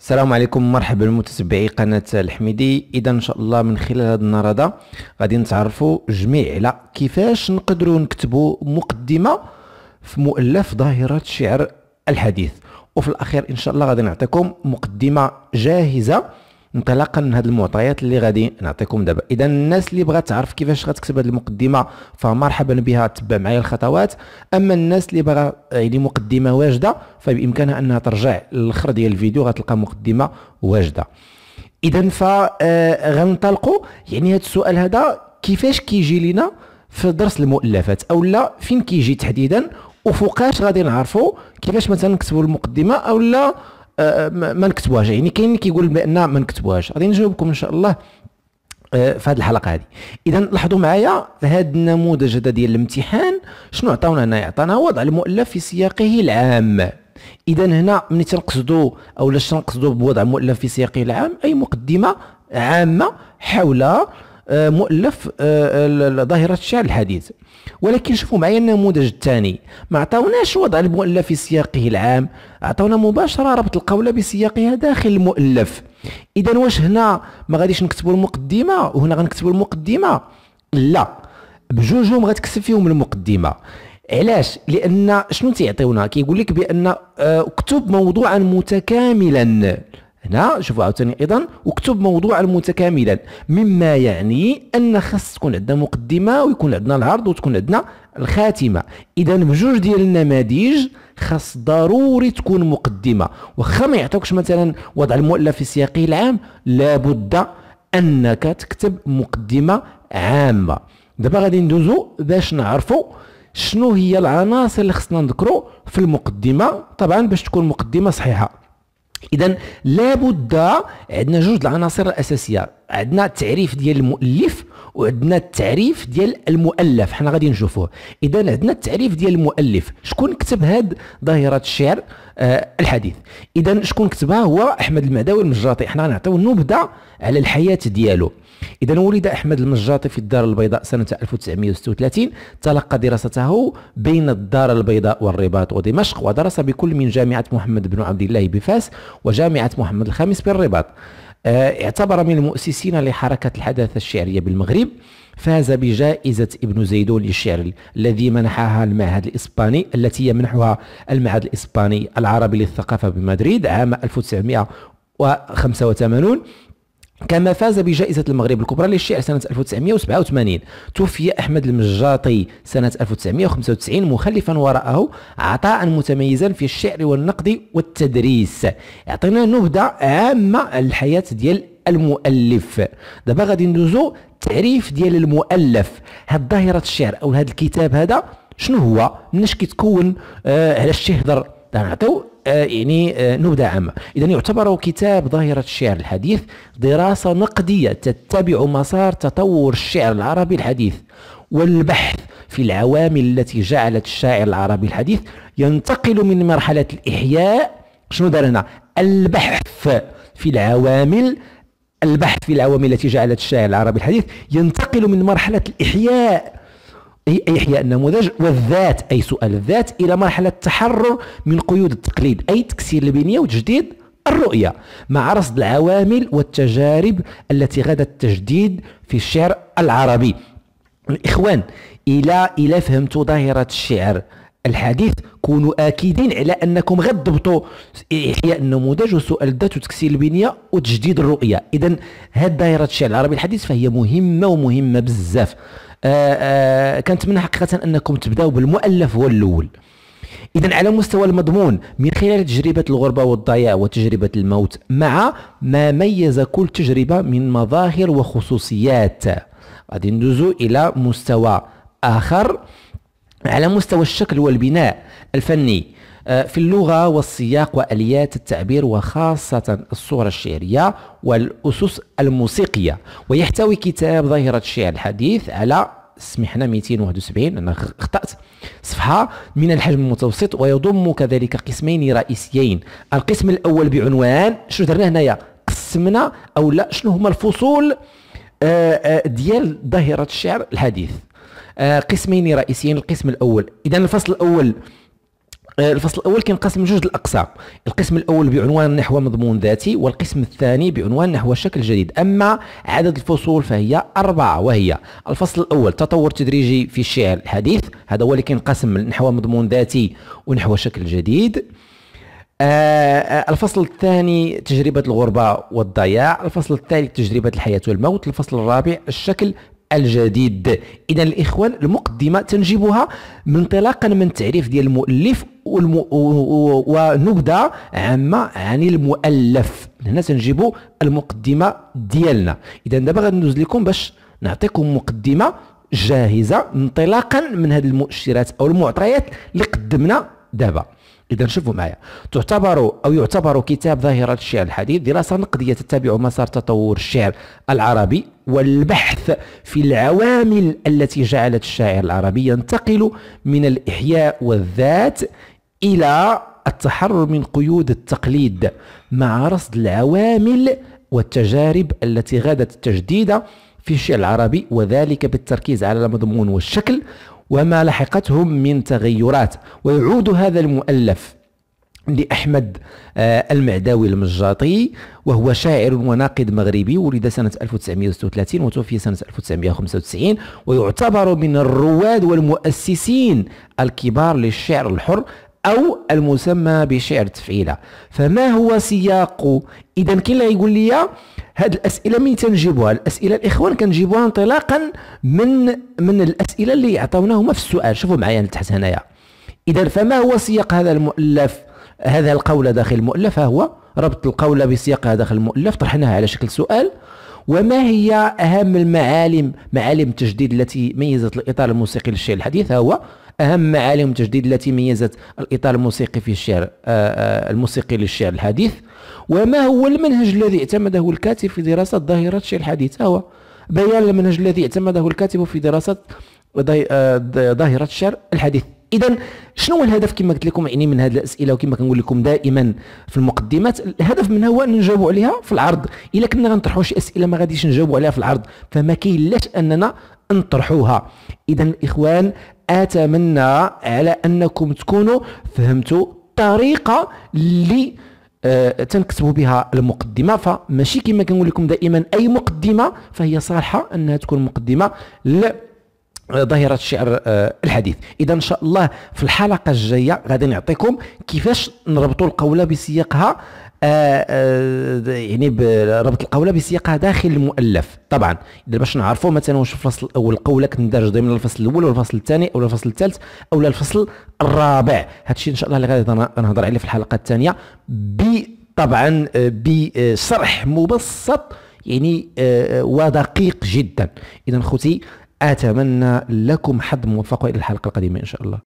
السلام عليكم مرحبا بمتابعي قناه الحميدي اذا ان شاء الله من خلال هذه النرده غادي نتعرفوا جميع على كيفاش نقدروا نكتبوا مقدمه في مؤلف ظاهره الشعر الحديث وفي الاخير ان شاء الله غادي نعطيكم مقدمه جاهزه انطلاقا من هذه المعطيات اللي غادي نعطيكم دابا اذا الناس اللي بغات تعرف كيفاش غتكتب هذه المقدمه فمرحبا بها تبع معايا الخطوات اما الناس اللي بغا يعني مقدمه واجده فبامكانها انها ترجع للاخر ديال الفيديو غتلقى مقدمه واجده اذا ف آه، غنطلقوا يعني هذا السؤال هذا كيفاش كيجي لنا في درس المؤلفات او لا فين كيجي تحديدا وفوقاش غادي نعرفوا كيفاش مثلا نكتبوا المقدمه او لا آه، آه، ما نكتبوهاش يعني كاين اللي كيقول بان ما نكتبوهاش غادي نجاوبكم ان شاء الله آه، في هذه الحلقه هذه اذا لاحظوا معايا هذا النموذج هذا ديال الامتحان شنو عطاونا هنا عطانا وضع المؤلف في سياقه العام اذا هنا ملي تنقصدوا او لاش تنقصدوا بوضع مؤلف في سياقه العام اي مقدمه عامه حول آه، مؤلف آه، ظاهره الشعر الحديث ولكن شوفوا معايا النموذج الثاني ما عطاوناش وضع المؤلف في سياقه العام عطاونا مباشره ربط القولة بسياقها داخل المؤلف اذا واش هنا ما غاديش نكتبوا المقدمه وهنا غنكتبوا المقدمه لا بجوجهم غتكتب فيهم المقدمه علاش لان شنو تيعطيونا كيقول لك بان آه، اكتب موضوعا متكاملا هنا شوفوا عاوتاني ايضا وكتب موضوعا متكاملا مما يعني ان خاص تكون عندنا مقدمه ويكون عندنا العرض وتكون عندنا الخاتمه اذا بجوج ديال النماذج خاص ضروري تكون مقدمه واخا ما يعطوكش مثلا وضع المؤلف في سياقه العام لابد انك تكتب مقدمه عامه دابا غادي ندوزو باش نعرفوا شنو هي العناصر اللي خصنا نذكرو في المقدمه طبعا باش تكون مقدمه صحيحه اذا لابد عندنا جوج العناصر الاساسيه عندنا التعريف ديال المؤلف وعندنا التعريف ديال المؤلف حنا غادي نشوفوه اذا عندنا التعريف ديال المؤلف شكون كتب هاد ظاهره الشعر آه الحديث اذا شكون كتبها هو احمد المعداوي المجاطي حنا غنعطيو نبذه على الحياه ديالو اذا ولد احمد المجاطي في الدار البيضاء سنه 1936 تلقى دراسته بين الدار البيضاء والرباط ودمشق ودرس بكل من جامعه محمد بن عبد الله بفاس وجامعة محمد الخامس بالرباط آه، اعتبر من المؤسسين لحركة الحداثة الشعرية بالمغرب فاز بجائزة ابن زيدون للشعر الذي منحها المعهد الإسباني التي يمنحها المعهد الإسباني العربي للثقافة بمدريد عام 1985 كما فاز بجائزة المغرب الكبرى للشعر سنة 1987 توفي أحمد المجاطي سنة 1995 مخلفا وراءه عطاء متميزا في الشعر والنقد والتدريس يعطينا نهضة عامة الحياة ديال المؤلف دابا غادي ندوزو تعريف ديال المؤلف هاد ظاهرة الشعر أو هاد الكتاب هذا شنو هو مناش كيتكون آه علاش تيهضر غنعطيو يعني آه، نبدا عامة إذا يعتبر كتاب ظاهرة الشعر الحديث دراسة نقدية تتبع مسار تطور الشعر العربي الحديث والبحث في العوامل التي جعلت الشاعر العربي الحديث ينتقل من مرحلة الإحياء شنو دار هنا البحث في العوامل البحث في العوامل التي جعلت الشاعر العربي الحديث ينتقل من مرحلة الإحياء أي إحياء النموذج والذات أي سؤال الذات إلى مرحلة التحرر من قيود التقليد أي تكسير البنية وتجديد الرؤية مع رصد العوامل والتجارب التي غدت التجديد في الشعر العربي الإخوان إلى إلى فهمتوا ظاهرة الشعر الحديث كونوا اكيدين على انكم غتضبطوا احياء النموذج وسؤال الذات وتكسير البنيه وتجديد الرؤيه اذا هاد دائره الشعر العربي الحديث فهي مهمه ومهمه بزاف آه، آه، كنتمنى حقيقه انكم تبداو بالمؤلف هو الاول اذا على مستوى المضمون من خلال تجربه الغربه والضياع وتجربه الموت مع ما ميز كل تجربه من مظاهر وخصوصيات غادي ندوزو الى مستوى اخر على مستوى الشكل والبناء الفني آه، في اللغة والسياق وأليات التعبير وخاصة الصورة الشعرية والأسس الموسيقية ويحتوي كتاب ظاهرة الشعر الحديث على سمحنا 271 انا اخطات صفحه من الحجم المتوسط ويضم كذلك قسمين رئيسيين القسم الاول بعنوان شنو درنا هنايا قسمنا او لا شنو هما الفصول آه، آه، ديال ظاهره الشعر الحديث آه، قسمين رئيسيين القسم الاول اذا الفصل الاول آه، الفصل الاول كينقسم لجوج الاقسام القسم الاول بعنوان نحو مضمون ذاتي والقسم الثاني بعنوان نحو شكل جديد اما عدد الفصول فهي اربعه وهي الفصل الاول تطور تدريجي في الشعر الحديث هذا هو اللي كينقسم نحو مضمون ذاتي ونحو شكل جديد آه، الفصل الثاني تجربة الغربة والضياع الفصل الثالث تجربة الحياة والموت الفصل الرابع الشكل الجديد اذا الاخوان المقدمه تنجبها انطلاقا من تعريف ديال المؤلف والم... ونبذه عامه عن المؤلف هنا تنجيبوا المقدمه ديالنا اذا دابا غندوز لكم باش نعطيكم مقدمه جاهزه انطلاقا من هذه المؤشرات او المعطيات اللي قدمنا دابا إذا شوفوا معايا تعتبر أو يعتبر كتاب ظاهرة الشعر الحديث دراسة نقدية تتبع مسار تطور الشعر العربي والبحث في العوامل التي جعلت الشاعر العربي ينتقل من الإحياء والذات إلى التحرر من قيود التقليد مع رصد العوامل والتجارب التي غادت التجديد في الشعر العربي وذلك بالتركيز على المضمون والشكل وما لحقتهم من تغيرات ويعود هذا المؤلف لأحمد آه، المعداوي المجاطي وهو شاعر وناقد مغربي ولد سنة 1936 وتوفي سنة 1995 ويعتبر من الرواد والمؤسسين الكبار للشعر الحر أو المسمى بشعر تفعيلة فما هو سياق إذا كاين اللي يقول لي هذه الأسئلة مين تنجيبوها الأسئلة الإخوان كنجيبوها انطلاقا من من الأسئلة اللي يعطونا هما في السؤال شوفوا معايا لتحت هنايا إذا فما هو سياق هذا المؤلف هذا القول داخل المؤلف ها هو ربط القول بسياقها داخل المؤلف طرحناها على شكل سؤال وما هي أهم المعالم معالم التجديد التي ميزت الإطار الموسيقي للشعر الحديث هو أهم معالم التجديد التي ميزت الإطار الموسيقي في الشعر آه، آه، الموسيقي للشعر الحديث وما هو المنهج الذي اعتمده الكاتب في دراسة ظاهرة الشعر الحديث هو بيان المنهج الذي اعتمده الكاتب في دراسة ظاهرة الشعر الحديث اذا شنو هو الهدف كما قلت لكم يعني من هذه الاسئله وكما كنقول لكم دائما في المقدمات الهدف منها هو ان نجاوبوا عليها في العرض الا كنا غنطرحوا شي اسئله ما غاديش نجاوبوا عليها في العرض فما كاين اننا نطرحوها اذا الاخوان اتمنى على انكم تكونوا فهمتوا الطريقه اللي آه تنكتبوا بها المقدمه فماشي كما كنقول لكم دائما اي مقدمه فهي صالحه انها تكون مقدمه ظاهرة الشعر آه، الحديث إذا إن شاء الله في الحلقة الجاية غادي نعطيكم كيفاش نربطوا القولة بسياقها آه، آه، يعني بربط القولة بسياقها داخل المؤلف طبعا إذا باش نعرفوا مثلا واش الفصل الأول القولة كندرج ضمن الفصل الأول والفصل الفصل الثاني أو الفصل الثالث أو الفصل الرابع هذا الشيء إن شاء الله اللي غادي نهضر عليه في الحلقة الثانية طبعا بشرح مبسط يعني ودقيق جدا إذا خوتي اتمنى لكم حظ موفق والى الحلقه القادمه ان شاء الله